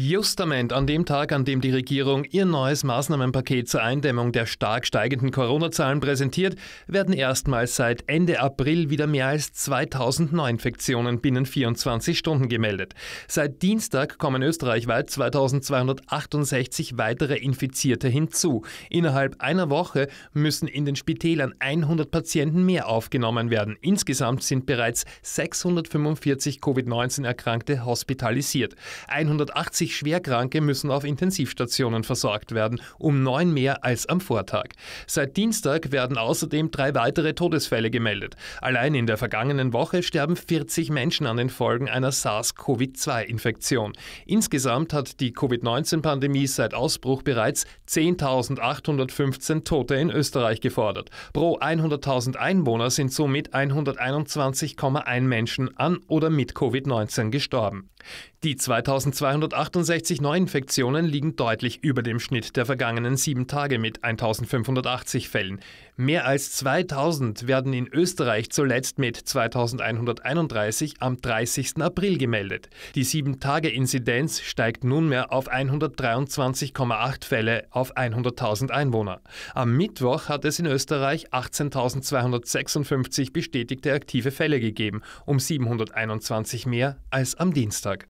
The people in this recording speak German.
Justament an dem Tag, an dem die Regierung ihr neues Maßnahmenpaket zur Eindämmung der stark steigenden Corona-Zahlen präsentiert, werden erstmals seit Ende April wieder mehr als 2000 Neuinfektionen binnen 24 Stunden gemeldet. Seit Dienstag kommen österreichweit 2268 weitere Infizierte hinzu. Innerhalb einer Woche müssen in den Spitälern 100 Patienten mehr aufgenommen werden. Insgesamt sind bereits 645 Covid-19-Erkrankte hospitalisiert. 180 50 Schwerkranke müssen auf Intensivstationen versorgt werden, um neun mehr als am Vortag. Seit Dienstag werden außerdem drei weitere Todesfälle gemeldet. Allein in der vergangenen Woche sterben 40 Menschen an den Folgen einer SARS-CoV-2-Infektion. Insgesamt hat die Covid-19-Pandemie seit Ausbruch bereits 10.815 Tote in Österreich gefordert. Pro 100.000 Einwohner sind somit 121,1 Menschen an oder mit Covid-19 gestorben. Die 2268 Neuinfektionen liegen deutlich über dem Schnitt der vergangenen sieben Tage mit 1580 Fällen. Mehr als 2000 werden in Österreich zuletzt mit 2131 am 30. April gemeldet. Die sieben tage inzidenz steigt nunmehr auf 123,8 Fälle auf 100.000 Einwohner. Am Mittwoch hat es in Österreich 18.256 bestätigte aktive Fälle gegeben, um 721 mehr als am Dienstag.